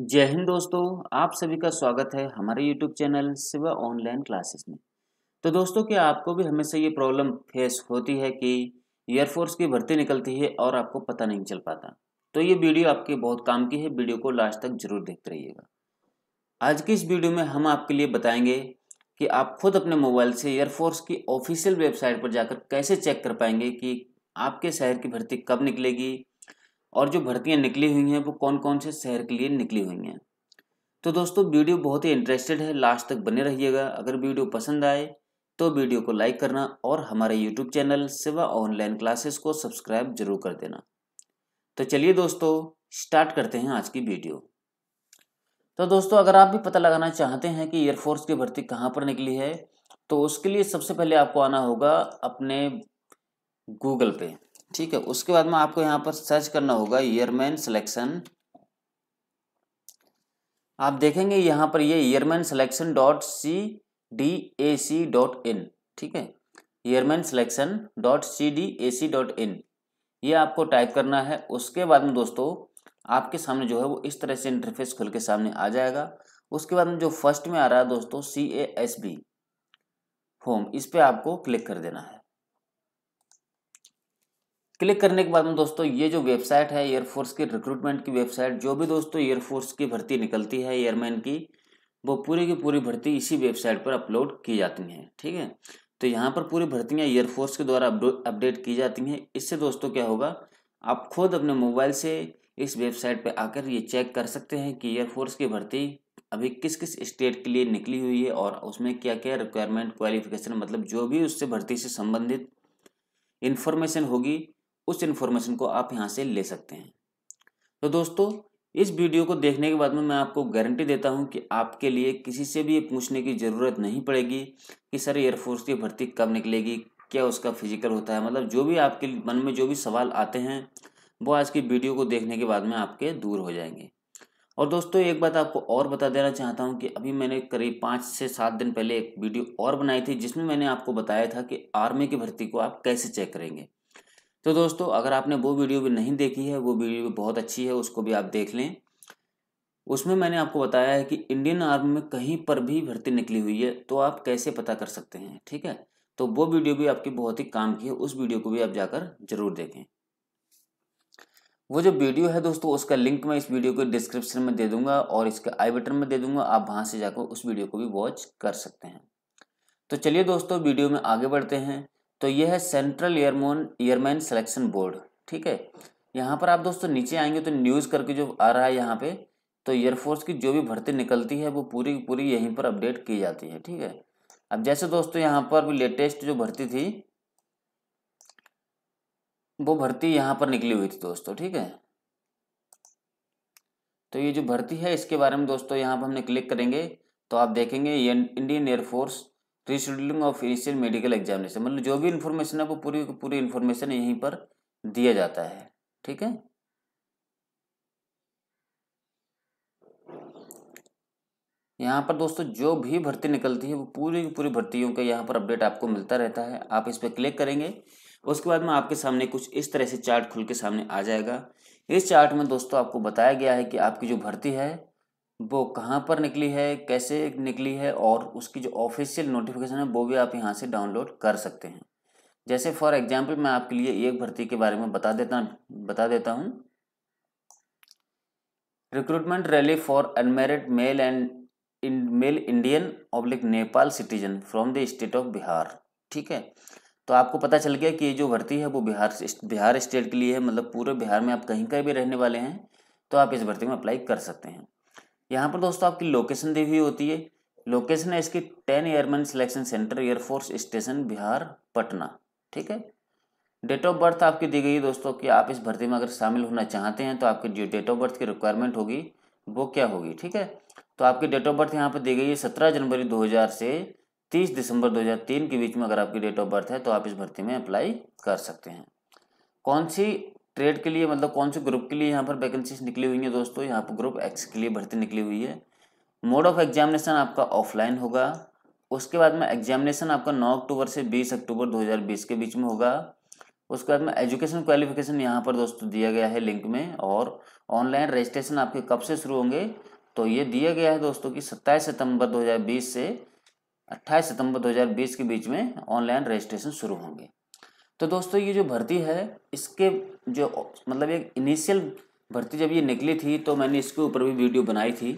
जय हिंद दोस्तों आप सभी का स्वागत है हमारे यूट्यूब चैनल सिवा ऑनलाइन क्लासेस में तो दोस्तों क्या आपको भी हमेशा ये प्रॉब्लम फेस होती है कि एयरफोर्स की भर्ती निकलती है और आपको पता नहीं चल पाता तो ये वीडियो आपके बहुत काम की है वीडियो को लास्ट तक जरूर देखते रहिएगा आज की इस वीडियो में हम आपके लिए बताएंगे कि आप खुद अपने मोबाइल से एयरफोर्स की ऑफिशियल वेबसाइट पर जाकर कैसे चेक कर पाएंगे कि आपके शहर की भर्ती कब निकलेगी और जो भर्तियाँ निकली हुई हैं वो कौन कौन से शहर के लिए निकली हुई हैं तो दोस्तों वीडियो बहुत ही इंटरेस्टेड है लास्ट तक बने रहिएगा अगर वीडियो पसंद आए तो वीडियो को लाइक करना और हमारे यूट्यूब चैनल सिवा ऑनलाइन क्लासेस को सब्सक्राइब जरूर कर देना तो चलिए दोस्तों स्टार्ट करते हैं आज की वीडियो तो दोस्तों अगर आप भी पता लगाना चाहते हैं कि एयरफोर्स की भर्ती कहाँ पर निकली है तो उसके लिए सबसे पहले आपको आना होगा अपने गूगल पे ठीक है उसके बाद में आपको यहाँ पर सर्च करना होगा ईयरमैन सिलेक्शन आप देखेंगे यहाँ पर ये airman selection dot C D A C dot in ठीक है airman selection dot C D A C dot in ये आपको टाइप करना है उसके बाद में दोस्तों आपके सामने जो है वो इस तरह से इंटरफेस खुल के सामने आ जाएगा उसके बाद में जो फर्स्ट में आ रहा है दोस्तों C A S B home इस पर आपको क्लिक कर देना है क्लिक करने के बाद में दोस्तों ये जो वेबसाइट है एयरफोर्स की रिक्रूटमेंट की वेबसाइट जो भी दोस्तों एयरफोर्स की भर्ती निकलती है एयरमैन की वो पूरी की पूरी भर्ती इसी वेबसाइट पर अपलोड की जाती हैं ठीक है तो यहाँ पर पूरी भर्तियाँ एयरफोर्स के द्वारा अपडेट की जाती हैं इससे दोस्तों क्या होगा आप खुद अपने मोबाइल से इस वेबसाइट पर आकर ये चेक कर सकते हैं कि एयरफोर्स की भर्ती अभी किस किस स्टेट के लिए निकली हुई है और उसमें क्या क्या रिक्वायरमेंट क्वालिफिकेशन मतलब जो भी उससे भर्ती से संबंधित इन्फॉर्मेशन होगी उस इन्फॉर्मेशन को आप यहाँ से ले सकते हैं तो दोस्तों इस वीडियो को देखने के बाद में मैं आपको गारंटी देता हूं कि आपके लिए किसी से भी पूछने की ज़रूरत नहीं पड़ेगी कि सर एयरफोर्स की भर्ती कब निकलेगी क्या उसका फिजिकल होता है मतलब जो भी आपके मन में जो भी सवाल आते हैं वो आज की वीडियो को देखने के बाद में आपके दूर हो जाएंगे और दोस्तों एक बात आपको और बता देना चाहता हूं कि अभी मैंने करीब पाँच से सात दिन पहले एक वीडियो और बनाई थी जिसमें मैंने आपको बताया था कि आर्मी की भर्ती को आप कैसे चेक करेंगे तो दोस्तों अगर आपने वो वीडियो भी नहीं देखी है वो वीडियो भी बहुत अच्छी है उसको भी आप देख लें उसमें मैंने आपको बताया है कि इंडियन आर्मी में कहीं पर भी भर्ती निकली हुई है तो आप कैसे पता कर सकते हैं ठीक है तो वो वीडियो भी आपकी बहुत ही काम की है उस वीडियो को भी आप जाकर जरूर देखें वो जो वीडियो है दोस्तों उसका लिंक मैं इस वीडियो को डिस्क्रिप्शन में दे दूंगा और इसके आई बटन में दे दूंगा आप वहाँ से जाकर उस वीडियो को भी वॉच कर सकते हैं तो चलिए दोस्तों वीडियो में आगे बढ़ते हैं तो यह है central airmen airman selection board ठीक है यहाँ पर आप दोस्तों नीचे आएंगे तो न्यूज़ करके जो आ रहा है यहाँ पे तो एयरफोर्स की जो भी भर्ती निकलती है वो पूरी पूरी यहीं पर अपडेट की जाती है ठीक है अब जैसे दोस्तों यहाँ पर भी लेटेस्ट जो भर्ती थी वो भर्ती यहाँ पर निकली हुई थी दोस्तों ठीक है तो ये जो भर्ती है इसके बारे में दोस्तों यहाँ पर हमने क्लिक करेंगे तो आप देखेंगे Indian air force rescheduling of initial medical examination मतलब जो भी इन्फॉर्मेशन है वो पूरी पूरी इन्फॉर्मेशन यहीं पर दिया जाता है ठीक है यहाँ पर दोस्तों जो भी भर्ती निकलती है वो पूरी की पूरी भर्तियों का यहाँ पर अपडेट आपको मिलता रहता है आप इस पर क्लिक करेंगे उसके बाद में आपके सामने कुछ इस तरह से चार्ट खुल के सामने आ जाएगा इस चार्ट में दोस्तों आपको बताया गया है कि आपकी जो भर्ती है वो कहाँ पर निकली है कैसे निकली है और उसकी जो ऑफिशियल नोटिफिकेशन है वो भी आप यहाँ से डाउनलोड कर सकते हैं जैसे फॉर एग्जाम्पल मैं आपके लिए एक भर्ती के बारे में बता देता बता देता हूँ recruitment rally for unmarried male and male Indian oblique Nepal citizen from the state of Bihar ठीक है तो आपको पता चल गया कि ये जो भर्ती है वो बिहार बिहार स्टेट के लिए है मतलब पूरे बिहार में आप कहीं का भी रहने वाले हैं तो आप इस भर्ती में अप्लाई कर सकते हैं यहाँ पर दोस्तों आपकी लोकेशन दी हुई होती है लोकेशन है इसकी ten airman selection centre air force station Bihar Patna ठीक है डेट ऑफ बर्थ आपकी दी गई है दोस्तों कि आप इस भर्ती में अगर शामिल होना चाहते हैं तो आपकी जो डेट ऑफ बर्थ की रिक्वायरमेंट होगी वो क्या होगी ठीक है तो आपकी डेट ऑफ बर्थ यहाँ पर दी गई है सत्रह जनवरी दो से तीस दिसंबर दो के बीच में अगर आपकी डेट ऑफ बर्थ है तो आप इस भर्ती में अप्लाई कर सकते हैं कौन सी ट्रेड के लिए मतलब कौन से ग्रुप के लिए यहाँ पर वैकेंसीज निकली हुई हैं दोस्तों यहाँ पर ग्रुप एक्स के लिए भर्ती निकली हुई है मोड ऑफ एग्जामिनेशन आपका ऑफलाइन होगा उसके बाद में एग्जामिनेशन आपका 9 अक्टूबर से 20 अक्टूबर 2020 के बीच में होगा उसके बाद में एजुकेशन क्वालिफिकेशन यहाँ पर दोस्तों दिया गया है लिंक में और ऑनलाइन रजिस्ट्रेशन आपके कब से शुरू होंगे तो ये दिया गया है दोस्तों कि 27 सितंबर 2020 से 28 सितंबर 2020 के बीच में ऑनलाइन रजिस्ट्रेशन शुरू होंगे तो दोस्तों ये जो भर्ती है इसके जो मतलब एक इनिशियल भर्ती जब ये निकली थी तो मैंने इसके ऊपर भी वीडियो बनाई थी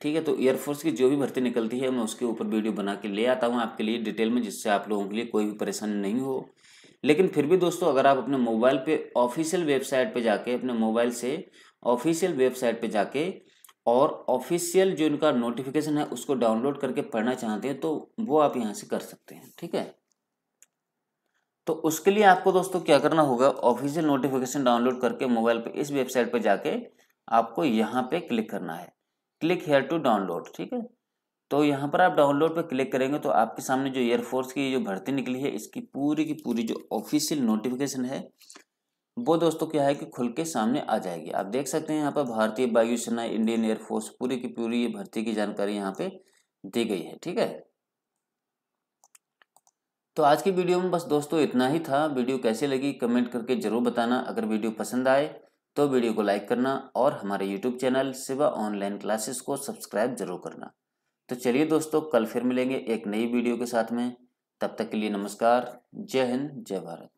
ठीक है तो एयरफोर्स की जो भी भर्ती निकलती है मैं उसके ऊपर वीडियो बना के ले आता हूँ आपके लिए डिटेल में जिससे आप लोगों के लिए कोई भी परेशानी नहीं हो लेकिन फिर भी दोस्तों अगर आप अपने मोबाइल पे ऑफिशियल वेबसाइट पे जाके अपने मोबाइल से ऑफिशियल वेबसाइट पे जाके और ऑफिशियल जो इनका नोटिफिकेशन है उसको डाउनलोड करके पढ़ना चाहते हैं तो वो आप यहाँ से कर सकते हैं ठीक है तो उसके लिए आपको दोस्तों क्या करना होगा ऑफिशियल नोटिफिकेशन डाउनलोड करके मोबाइल पे इस वेबसाइट पे जाके आपको यहाँ पे क्लिक करना है क्लिक हेयर टू डाउनलोड ठीक है तो यहाँ पर आप डाउनलोड पे क्लिक करेंगे तो आपके सामने जो एयरफोर्स की जो भर्ती निकली है इसकी पूरी की पूरी जो ऑफिशियल नोटिफिकेशन है वो दोस्तों क्या है कि खुल के सामने आ जाएगी आप देख सकते हैं यहाँ पर भारतीय वायुसेना इंडियन एयरफोर्स पूरी की पूरी ये भर्ती की जानकारी यहाँ पे दी गई है ठीक है तो आज की वीडियो में बस दोस्तों इतना ही था वीडियो कैसे लगी कमेंट करके ज़रूर बताना अगर वीडियो पसंद आए तो वीडियो को लाइक करना और हमारे यूट्यूब चैनल सिवा ऑनलाइन क्लासेस को सब्सक्राइब जरूर करना तो चलिए दोस्तों कल फिर मिलेंगे एक नई वीडियो के साथ में तब तक के लिए नमस्कार जय हिंद जय भारत